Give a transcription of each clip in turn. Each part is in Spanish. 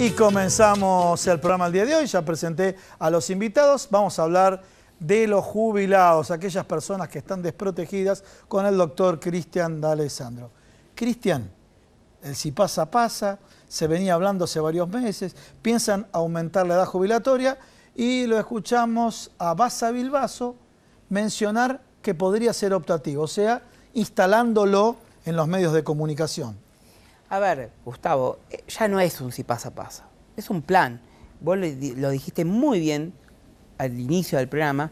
Y comenzamos el programa el día de hoy, ya presenté a los invitados, vamos a hablar de los jubilados, aquellas personas que están desprotegidas con el doctor Cristian D'Alessandro. Cristian, el si pasa, pasa, se venía hablando hace varios meses, piensan aumentar la edad jubilatoria y lo escuchamos a Basa Bilbaso mencionar que podría ser optativo, o sea, instalándolo en los medios de comunicación a ver, Gustavo, eh, ya no es un si pasa, pasa. Es un plan. Vos lo dijiste muy bien al inicio del programa.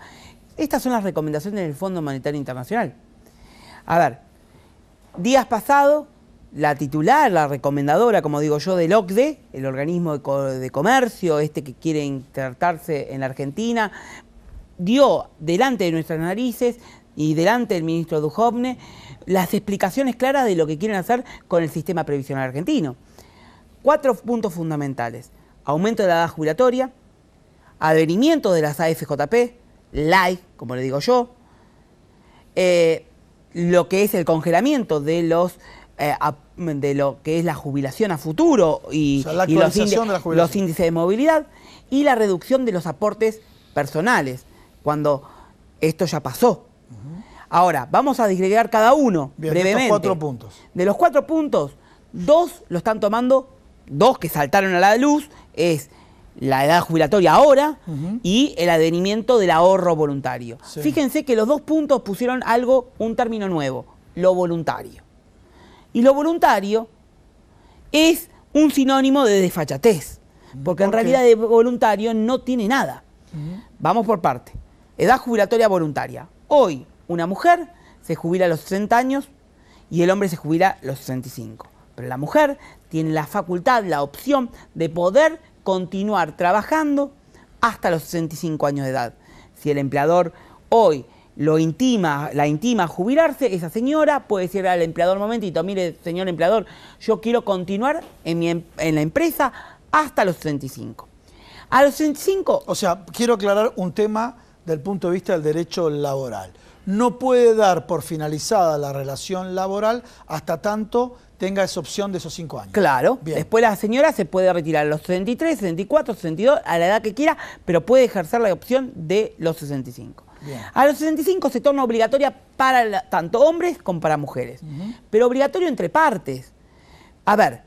Estas son las recomendaciones del Fondo Monetario Internacional. A ver, días pasados, la titular, la recomendadora, como digo yo, del OCDE, el organismo de comercio, este que quiere insertarse en la Argentina, dio delante de nuestras narices y delante del ministro Dujovne las explicaciones claras de lo que quieren hacer con el sistema previsional argentino. Cuatro puntos fundamentales. Aumento de la edad jubilatoria, advenimiento de las AFJP, LAI, como le digo yo, eh, lo que es el congelamiento de los eh, de lo que es la jubilación a futuro y, los índices de movilidad y la reducción de los aportes personales, cuando esto ya pasó Ahora, vamos a desgregar cada uno brevemente. De los cuatro puntos. De los cuatro puntos, dos lo están tomando, dos que saltaron a la luz, es la edad jubilatoria ahora y el advenimiento del ahorro voluntario. Fíjense que los dos puntos pusieron algo, un término nuevo, lo voluntario. Y lo voluntario es un sinónimo de desfachatez, mm, porque en realidad de voluntario no tiene nada. Vamos por parte. Edad jubilatoria voluntaria. Hoy, una mujer se jubila a los 30 años y el hombre se jubila a los 65. Pero la mujer tiene la facultad, la opción de poder continuar trabajando hasta los 65 años de edad. Si el empleador hoy lo intima, la intima a jubilarse, esa señora puede decirle al empleador, momentito, mire, señor empleador, yo quiero continuar en, em-, la empresa hasta los 35. A los 65. O sea, quiero aclarar un tema del punto de vista del derecho laboral no puede dar por finalizada la relación laboral hasta tanto tenga esa opción de esos cinco años. Claro. Después la señora se puede retirar a los 63, 64, 62, a la edad que quiera, pero puede ejercer la opción de los 65. A los 65 se torna obligatoria para tanto hombres como para mujeres, pero obligatorio entre partes. A ver,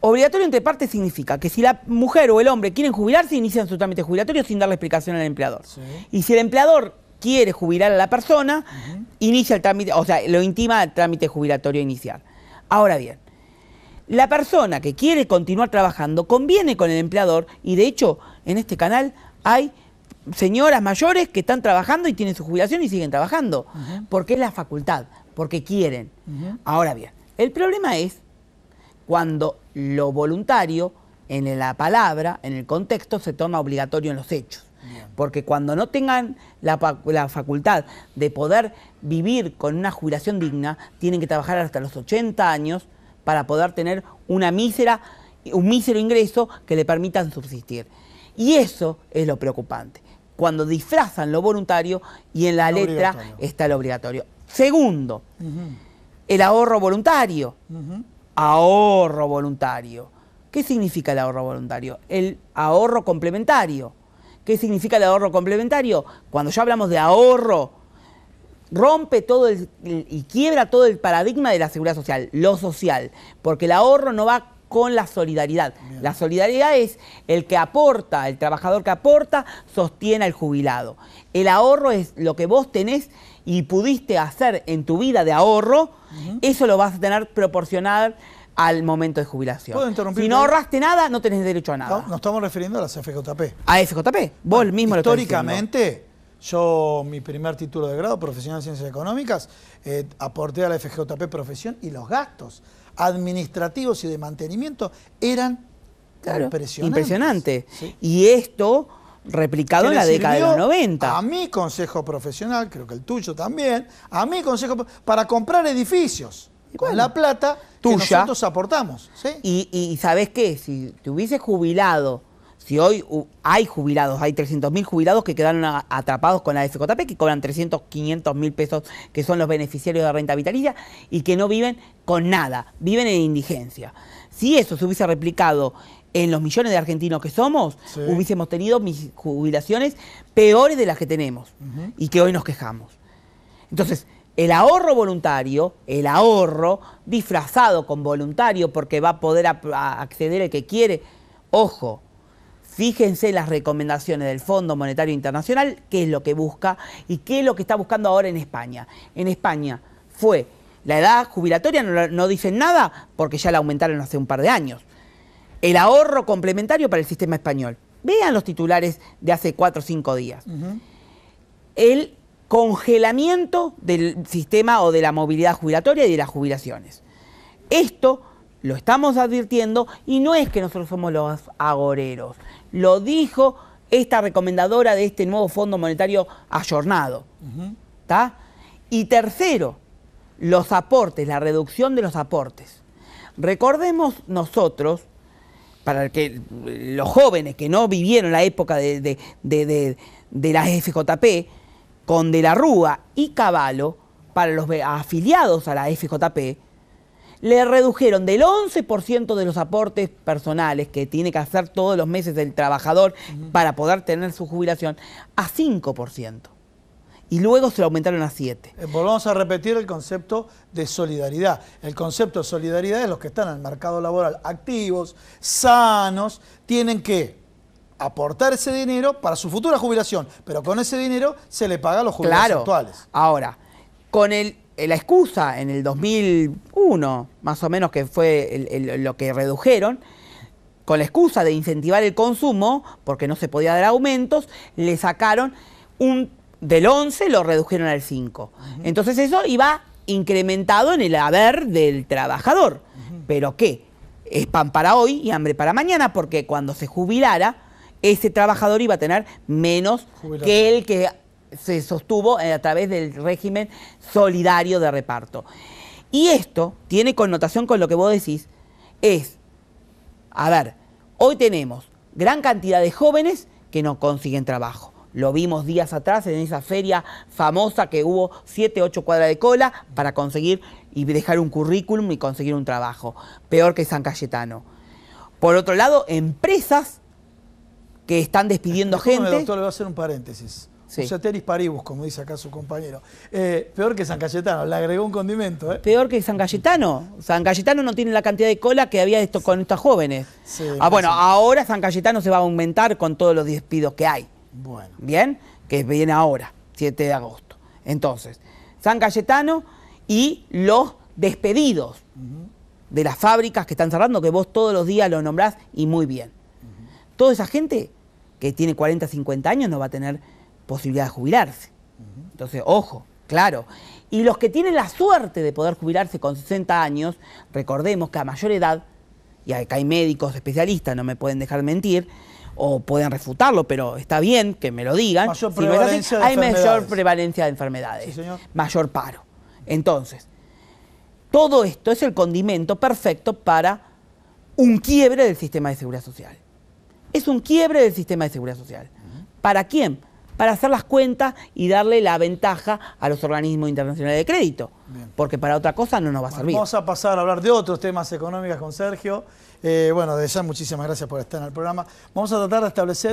obligatorio entre partes significa que si la mujer o el hombre quieren jubilarse, inician su trámite jubilatorio sin la explicación al empleador. Y si el empleador quiere jubilar a la persona, inicia el trámite, o sea, lo intima al trámite jubilatorio inicial. Ahora bien, la persona que quiere continuar trabajando conviene con el empleador y de hecho en este canal hay señoras mayores que están trabajando y tienen su jubilación y siguen trabajando, porque es la facultad, porque quieren. Ahora bien, el problema es cuando lo voluntario en la palabra, en el contexto, se toma obligatorio en los hechos. Porque cuando no tengan la, facultad de poder vivir con una jubilación digna, tienen que trabajar hasta los 80 años para poder tener una mísera, un mísero ingreso que le permitan subsistir. Y eso es lo preocupante. Cuando disfrazan lo voluntario y en la letra está lo obligatorio. Segundo, el ahorro voluntario. Ahorro voluntario. ¿Qué significa el ahorro voluntario? El ahorro complementario. ¿Qué significa el ahorro complementario? Cuando ya hablamos de ahorro, rompe todo y quiebra todo el paradigma de la seguridad social, lo social, porque el ahorro no va con la solidaridad. La solidaridad es el que aporta, el trabajador que aporta, sostiene al jubilado. El ahorro es lo que vos tenés y pudiste hacer en tu vida de ahorro, eso lo vas a tener proporcionado al momento de jubilación. Si no ahorraste nada, no tenés derecho a nada. No, nos estamos refiriendo a la FJP. A FJP, vos ah, mismo lo Históricamente, yo mi primer título de grado, profesional de ciencias económicas, eh, aporté a la FJP profesión y los gastos administrativos y de mantenimiento eran claro, impresionantes. Impresionante. Y esto replicado en la década de los 90. A mi consejo profesional, creo que el tuyo también, a mi consejo para comprar edificios con la plata tuya, que nosotros aportamos. Y, sabes qué, si te hubiese jubilado, si hoy hay jubilados, hay 300.000 jubilados que quedaron atrapados con la FJP, que cobran 300, 500 mil pesos, que son los beneficiarios de renta vitalicia, y que no viven con nada, viven en indigencia. Si eso se hubiese replicado en los millones de argentinos que somos, hubiésemos tenido mis jubilaciones peores de las que tenemos y que hoy nos quejamos. Entonces, el ahorro voluntario, el ahorro disfrazado con voluntario porque va a poder acceder el que quiere. Ojo, fíjense en las recomendaciones del Fondo Monetario Internacional, qué es lo que busca y qué es lo que está buscando ahora en España. En España fue la edad jubilatoria, no, dicen nada porque ya la aumentaron hace un par de años. El ahorro complementario para el sistema español. Vean los titulares de hace cuatro o cinco días. El congelamiento del sistema o de la movilidad jubilatoria y de las jubilaciones. Esto lo estamos advirtiendo y no es que nosotros somos los agoreros. Lo dijo esta recomendadora de este nuevo Fondo Monetario ayornado. Y tercero, los aportes, la reducción de los aportes. Recordemos nosotros, para que eh, los jóvenes que no vivieron la época de, la de, de FJP, con De la Rúa y Caballo, para los afiliados a la FJP, le redujeron del 11% de los aportes personales que tiene que hacer todos los meses el trabajador para poder tener su jubilación a 5%. Y luego se lo aumentaron a 7. volvamos eh, pues a repetir el concepto de solidaridad. El concepto de solidaridad es los que están en el mercado laboral activos, sanos, tienen que aportar ese dinero para su futura jubilación, pero con ese dinero se le paga a los jubilados actuales. Ahora, con el, eh, la excusa en el 2001, más o menos que fue lo que redujeron, con la excusa de incentivar el consumo, porque no se podía dar aumentos, le sacaron un del 11 lo redujeron al 5. Entonces eso iba incrementado en el haber del trabajador. Pero qué, es pan para hoy y hambre para mañana, porque cuando se jubilara, ese trabajador iba a tener menos que el que se sostuvo eh, a través del régimen solidario de reparto. Y esto tiene connotación con lo que vos decís, es, a ver, hoy tenemos gran cantidad de jóvenes que no consiguen trabajo. Lo vimos días atrás en esa feria famosa que hubo 7, 8 cuadras de cola para conseguir y dejar un currículum y conseguir un trabajo. Peor que San Cayetano. Por otro lado, empresas que están despidiendo gente. doctor, le voy a hacer un paréntesis. Sí. O paribus, como dice acá su compañero. Eh, peor que San Cayetano, le agregó un condimento. ¿eh? Peor que San Cayetano. San Cayetano no tiene la cantidad de cola que había esto, con estas jóvenes. ah, bueno, ahora San Cayetano se va a aumentar con todos los despidos que hay. Bueno. ¿Bien? Que viene ahora, 7 de agosto. Entonces, San Cayetano y los despedidos de las fábricas que están cerrando, que vos todos los días lo nombrás y muy bien. Toda esa gente que tiene 40, 50 años no va a tener posibilidad de jubilarse. Entonces, ojo, claro. Y los que tienen la suerte de poder jubilarse con 60 años, recordemos que a mayor edad, y acá hay médicos especialistas, no me pueden dejar mentir, o pueden refutarlo, pero está bien que me lo digan. hay mayor prevalencia de enfermedades, mayor paro. Entonces, todo esto es el condimento perfecto para un quiebre del sistema de seguridad social es un quiebre del sistema de seguridad social. ¿Para quién? Para hacer las cuentas y darle la ventaja a los organismos internacionales de crédito. Porque para otra cosa no nos va a servir. Vamos a pasar a hablar de otros temas económicos con Sergio. Eh, bueno, de ya muchísimas gracias por estar en el programa. Vamos a tratar de establecer...